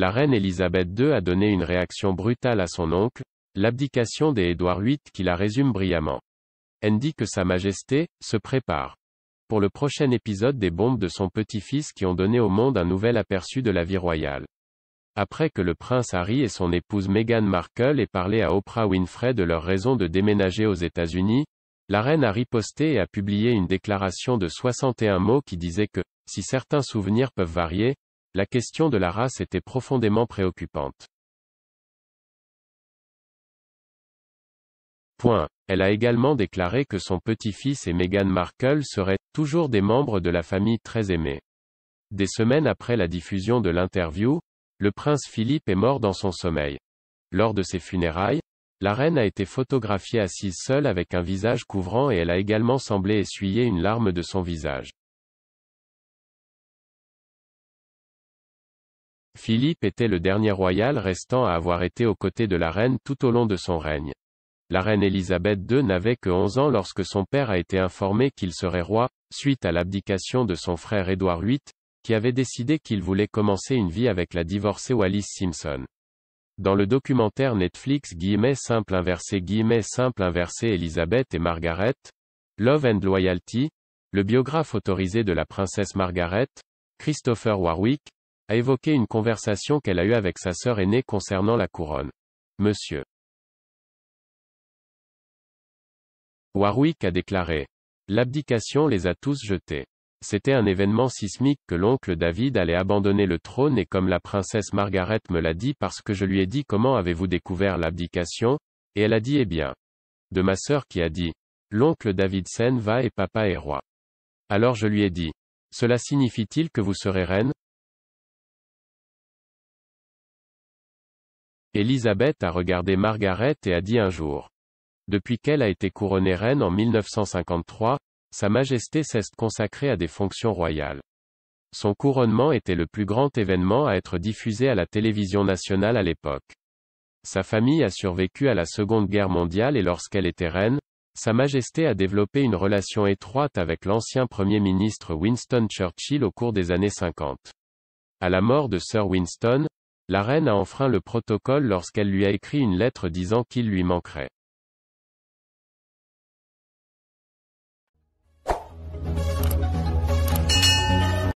La reine Élisabeth II a donné une réaction brutale à son oncle, l'abdication des Édouard VIII qui la résume brillamment. Elle dit que Sa Majesté, se prépare. Pour le prochain épisode des bombes de son petit-fils qui ont donné au monde un nouvel aperçu de la vie royale. Après que le prince Harry et son épouse Meghan Markle aient parlé à Oprah Winfrey de leur raison de déménager aux États-Unis, la reine a riposté et a publié une déclaration de 61 mots qui disait que, si certains souvenirs peuvent varier, la question de la race était profondément préoccupante. Elle a également déclaré que son petit-fils et Meghan Markle seraient toujours des membres de la famille très aimée. Des semaines après la diffusion de l'interview, le prince Philippe est mort dans son sommeil. Lors de ses funérailles, la reine a été photographiée assise seule avec un visage couvrant et elle a également semblé essuyer une larme de son visage. Philippe était le dernier royal restant à avoir été aux côtés de la reine tout au long de son règne. La reine Élisabeth II n'avait que 11 ans lorsque son père a été informé qu'il serait roi, suite à l'abdication de son frère Édouard VIII, qui avait décidé qu'il voulait commencer une vie avec la divorcée Wallis Simpson. Dans le documentaire Netflix guillemets simple inversé guillemets simple inversé Élisabeth et Margaret, Love and Loyalty, le biographe autorisé de la princesse Margaret, Christopher Warwick, a évoqué une conversation qu'elle a eue avec sa sœur aînée concernant la couronne. Monsieur Warwick a déclaré. L'abdication les a tous jetés. C'était un événement sismique que l'oncle David allait abandonner le trône et comme la princesse Margaret me l'a dit parce que je lui ai dit comment avez-vous découvert l'abdication, et elle a dit eh bien. De ma sœur qui a dit, l'oncle David Sen va et papa est roi. Alors je lui ai dit, cela signifie-t-il que vous serez reine Elisabeth a regardé Margaret et a dit un jour. Depuis qu'elle a été couronnée reine en 1953, Sa Majesté s'est consacrée à des fonctions royales. Son couronnement était le plus grand événement à être diffusé à la télévision nationale à l'époque. Sa famille a survécu à la Seconde Guerre mondiale et lorsqu'elle était reine, Sa Majesté a développé une relation étroite avec l'ancien Premier ministre Winston Churchill au cours des années 50. À la mort de Sir Winston, la reine a enfreint le protocole lorsqu'elle lui a écrit une lettre disant qu'il lui manquerait.